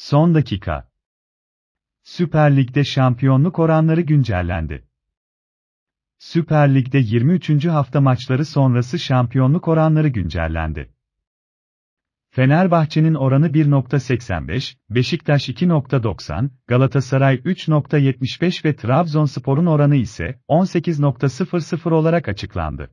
Son dakika. Süper Lig'de şampiyonluk oranları güncellendi. Süper Lig'de 23. hafta maçları sonrası şampiyonluk oranları güncellendi. Fenerbahçe'nin oranı 1.85, Beşiktaş 2.90, Galatasaray 3.75 ve Trabzonspor'un oranı ise 18.00 olarak açıklandı.